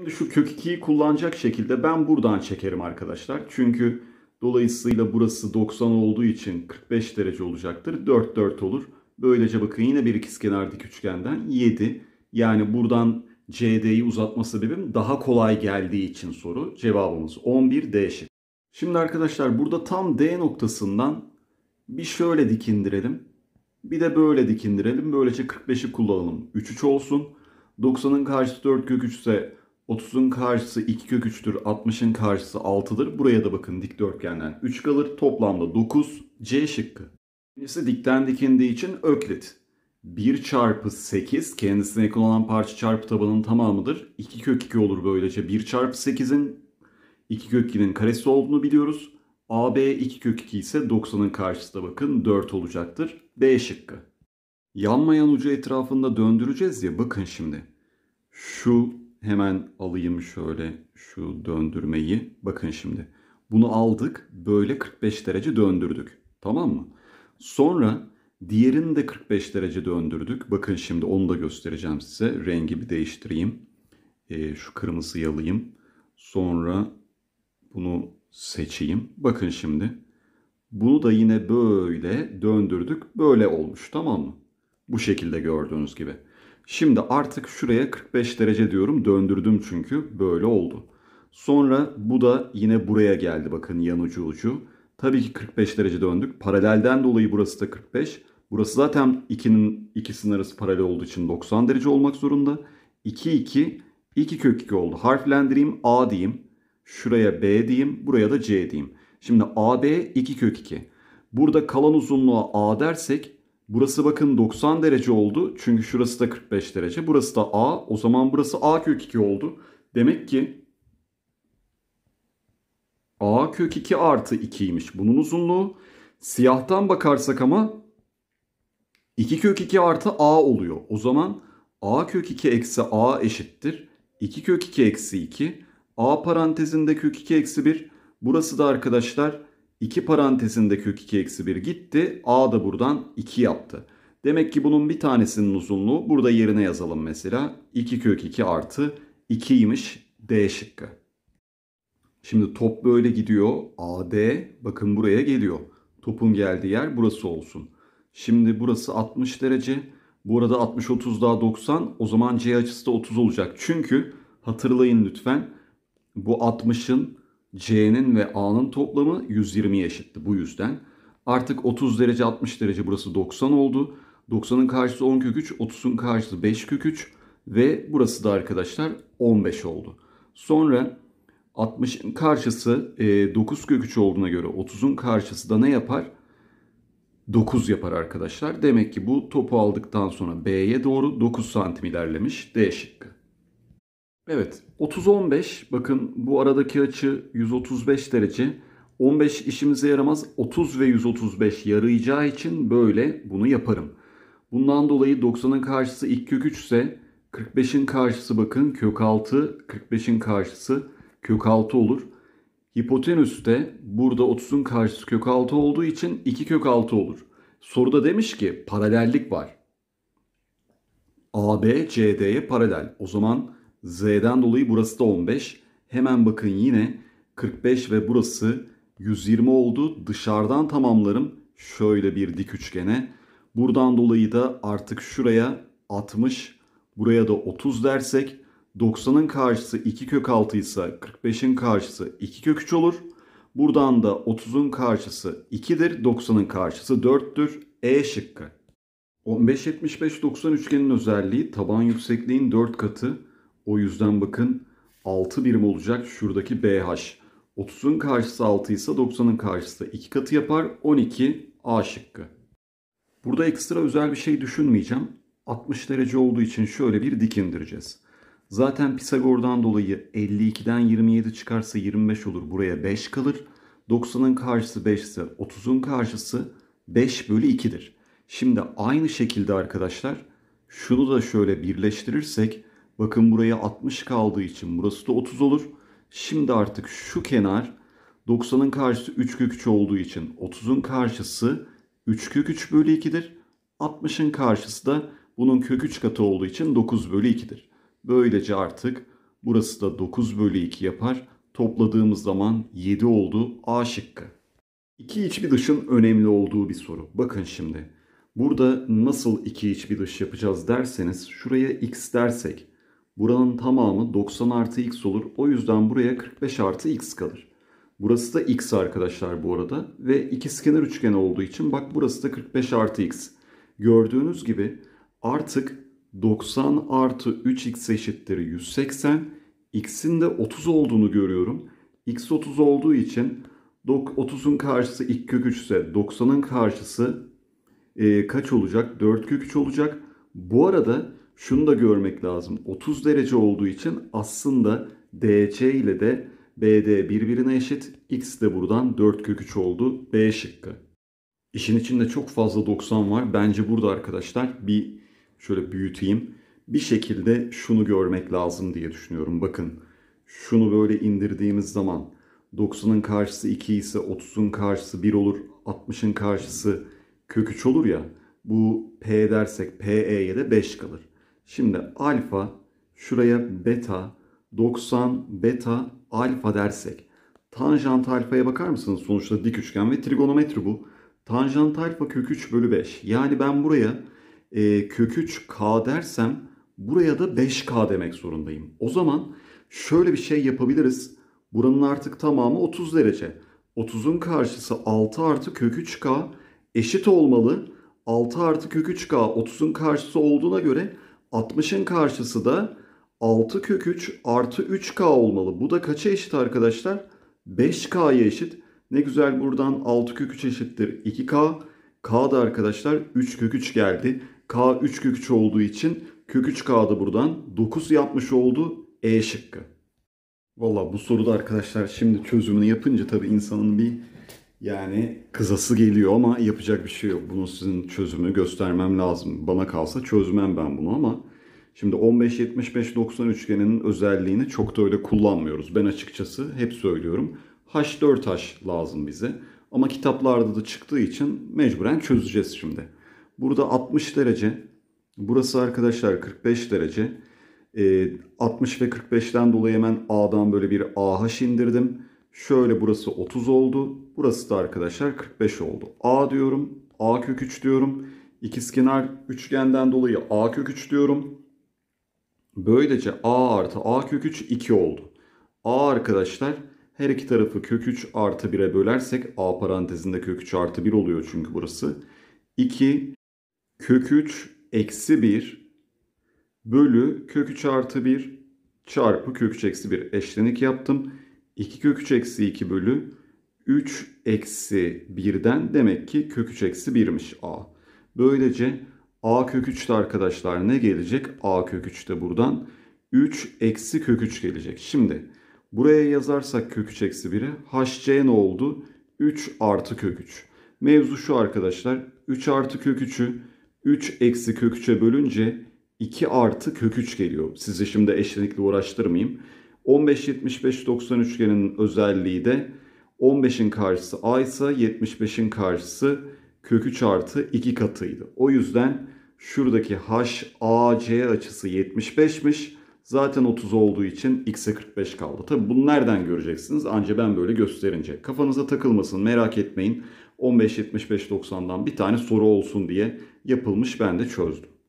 Şimdi şu kök 2'yi kullanacak şekilde ben buradan çekerim arkadaşlar. Çünkü dolayısıyla burası 90 olduğu için 45 derece olacaktır. 4 4 olur. Böylece bakın yine bir ikizkenar dik üçgenden 7. Yani buradan CD'yi uzatma sebebim daha kolay geldiği için soru. Cevabımız 11 D şık. Şimdi arkadaşlar burada tam D noktasından bir şöyle dikindirelim. Bir de böyle dikindirelim. Böylece 45'i kullanalım. 3 3 olsun. 90'ın karşısı 4 kök 3 ise 30'un karşısı 2 kök 3'tür. 60'ın karşısı 6'dır. Buraya da bakın dikdörtgenden 3 kalır. Toplamda 9. C şıkkı. İkincisi dikten dikindiği için öklit. 1 çarpı 8 kendisine ek olan parça çarpı tabanın tamamıdır. 2 kök 2 olur böylece. 1 çarpı 8'in 2 kök 2'nin karesi olduğunu biliyoruz. AB 2 kök 2 ise 90'ın karşısı da bakın 4 olacaktır. B şıkkı. Yanmayan ucu etrafında döndüreceğiz ya bakın şimdi. Şu hemen alayım şöyle şu döndürmeyi. Bakın şimdi. Bunu aldık. Böyle 45 derece döndürdük. Tamam mı? Sonra diğerini de 45 derece döndürdük. Bakın şimdi onu da göstereceğim size. Rengi bir değiştireyim. Ee, şu kırmızıyı alayım. Sonra bunu seçeyim. Bakın şimdi. Bunu da yine böyle döndürdük. Böyle olmuş tamam mı? Bu şekilde gördüğünüz gibi. Şimdi artık şuraya 45 derece diyorum. Döndürdüm çünkü. Böyle oldu. Sonra bu da yine buraya geldi bakın yan ucu ucu. Tabii ki 45 derece döndük. Paralelden dolayı burası da 45. Burası zaten ikinin ikisinin arası paralel olduğu için 90 derece olmak zorunda. 2 2 2 kök 2 oldu. Harflendireyim A diyeyim. Şuraya B diyeyim. Buraya da C diyeyim. Şimdi AB 2 kök 2. Burada kalan uzunluğa A dersek Burası bakın 90 derece oldu. Çünkü şurası da 45 derece. Burası da A. O zaman burası A kök 2 oldu. Demek ki A kök 2 artı 2'ymiş. Bunun uzunluğu. Siyahtan bakarsak ama 2 kök 2 artı A oluyor. O zaman A kök 2 eksi A eşittir. 2 kök 2 eksi 2. A parantezinde kök 2 eksi 1. Burası da arkadaşlar 2 parantezinde kök 2 eksi 1 gitti. A da buradan 2 yaptı. Demek ki bunun bir tanesinin uzunluğu burada yerine yazalım mesela. 2 kök 2 artı 2'ymiş D şıkkı. Şimdi top böyle gidiyor. AD bakın buraya geliyor. Topun geldiği yer burası olsun. Şimdi burası 60 derece. Bu arada 60 30 daha 90. O zaman C açısı da 30 olacak. Çünkü hatırlayın lütfen bu 60'ın C'nin ve A'nın toplamı 120'ye eşitti bu yüzden. Artık 30 derece 60 derece burası 90 oldu. 90'ın karşısı 10 kök 3, 30'un karşısı 5 kök 3 ve burası da arkadaşlar 15 oldu. Sonra 60'ın karşısı 9 e, kök 3 olduğuna göre 30'un karşısı da ne yapar? 9 yapar arkadaşlar. Demek ki bu topu aldıktan sonra B'ye doğru 9 santim ilerlemiş D şıkkı. Evet 30-15 bakın bu aradaki açı 135 derece. 15 işimize yaramaz 30 ve 135 yarayacağı için böyle bunu yaparım. Bundan dolayı 90'ın karşısı 2 kök 3 ise 45'in karşısı bakın kök 6, 45'in karşısı kök 6 olur. Hipotenüs de burada 30'un karşısı kök 6 olduğu için 2 kök 6 olur. Soruda demiş ki paralellik var. AB CD'ye paralel. O zaman Z'den dolayı burası da 15. Hemen bakın yine 45 ve burası 120 oldu. Dışarıdan tamamlarım. Şöyle bir dik üçgene. Buradan dolayı da artık şuraya 60, buraya da 30 dersek 90'ın karşısı 2 kök 6 ise 45'in karşısı 2 kök 3 olur. Buradan da 30'un karşısı 2'dir, 90'ın karşısı 4'tür. E şıkkı. 15-75-90 üçgenin özelliği taban yüksekliğin 4 katı, o yüzden bakın 6 birim olacak şuradaki BH. 30'un karşısı 6 ise 90'ın karşısı 2 katı yapar 12 A şıkkı. Burada ekstra özel bir şey düşünmeyeceğim. 60 derece olduğu için şöyle bir dik indireceğiz. Zaten Pisagor'dan dolayı 52'den 27 çıkarsa 25 olur. Buraya 5 kalır. 90'ın karşısı 5 ise 30'un karşısı 5 bölü 2'dir. Şimdi aynı şekilde arkadaşlar şunu da şöyle birleştirirsek Bakın buraya 60 kaldığı için burası da 30 olur. Şimdi artık şu kenar 90'ın karşısı 3 kök 3 olduğu için 30'un karşısı 3 kök 3 bölü 2'dir. 60'ın karşısı da bunun kök 3 katı olduğu için 9 bölü 2'dir. Böylece artık burası da 9 bölü 2 yapar. Topladığımız zaman 7 oldu A şıkkı. İki iç bir dışın önemli olduğu bir soru. Bakın şimdi. Burada nasıl iki iç bir dış yapacağız derseniz şuraya x dersek Buranın tamamı 90 artı x olur. O yüzden buraya 45 artı x kalır. Burası da x arkadaşlar bu arada. Ve ikizkenar üçgen olduğu için bak burası da 45 artı x. Gördüğünüz gibi artık 90 artı 3x eşittir 180. x'in de 30 olduğunu görüyorum. x 30 olduğu için 30'un karşısı 2 kök 3 ise 90'ın karşısı e, kaç olacak? 4 kök 3 olacak. Bu arada şunu da görmek lazım. 30 derece olduğu için aslında DC ile de BD birbirine eşit. X de buradan 4 kök 3 oldu. B şıkkı. İşin içinde çok fazla 90 var. Bence burada arkadaşlar bir şöyle büyüteyim. Bir şekilde şunu görmek lazım diye düşünüyorum. Bakın şunu böyle indirdiğimiz zaman 90'ın karşısı 2 ise 30'un karşısı 1 olur. 60'ın karşısı kök 3 olur ya. Bu P dersek PE'ye de 5 kalır. Şimdi alfa şuraya beta 90 beta alfa dersek tanjant alfaya bakar mısınız? Sonuçta dik üçgen ve trigonometri bu. Tanjant alfa kök 3 bölü 5. Yani ben buraya e, kök 3k dersem buraya da 5k demek zorundayım. O zaman şöyle bir şey yapabiliriz. Buranın artık tamamı 30 derece. 30'un karşısı 6 artı kök 3k eşit olmalı. 6 artı kök 3k 30'un karşısı olduğuna göre 60'ın karşısı da 6 kök 3 artı 3k olmalı. Bu da kaça eşit arkadaşlar? 5k'ya eşit. Ne güzel buradan 6 kök 3 eşittir 2k. K da arkadaşlar 3 kök 3 geldi. K 3 kök 3 olduğu için kök 3k da buradan 9 yapmış oldu E şıkkı. Valla bu soruda arkadaşlar şimdi çözümünü yapınca tabii insanın bir yani kızası geliyor ama yapacak bir şey yok. Bunu sizin çözümü göstermem lazım. Bana kalsa çözmem ben bunu ama şimdi 15-75-90 üçgeninin özelliğini çok da öyle kullanmıyoruz. Ben açıkçası hep söylüyorum. H4H lazım bize. Ama kitaplarda da çıktığı için mecburen çözeceğiz şimdi. Burada 60 derece, burası arkadaşlar 45 derece. 60 ee, ve 45'ten dolayı hemen A'dan böyle bir AH indirdim. Şöyle burası 30 oldu. Burası da arkadaşlar 45 oldu. A diyorum. A kök 3 diyorum. İkizkenar üçgenden dolayı A kök 3 diyorum. Böylece A artı A kök 3 2 oldu. A arkadaşlar her iki tarafı kök 3 artı 1'e bölersek A parantezinde kök 3 artı 1 oluyor çünkü burası. 2 kök 3 eksi 1 bölü kök 3 artı 1 çarpı kök 3 eksi 1 eşlenik yaptım. 2 kök 3 eksi 2 bölü 3 eksi 1'den demek ki kök 3 eksi 1'miş a. Böylece a kök 3'te arkadaşlar ne gelecek? a kök 3'te buradan 3 eksi kök 3 gelecek. Şimdi buraya yazarsak kök 3 eksi 1'i hc ne oldu? 3 artı kök 3. Mevzu şu arkadaşlar 3 artı kök 3'ü 3 eksi kök 3'e bölünce 2 artı kök 3 geliyor. Sizi şimdi eşlenikle uğraştırmayayım. 15-75-90 üçgenin özelliği de 15'in karşısı a ise 75'in karşısı kökü artı 2 katıydı. O yüzden şuradaki HAC açısı 75'miş. Zaten 30 olduğu için x'e 45 kaldı. Tabi bunu nereden göreceksiniz? Anca ben böyle gösterince. Kafanıza takılmasın merak etmeyin. 15-75-90'dan bir tane soru olsun diye yapılmış ben de çözdüm.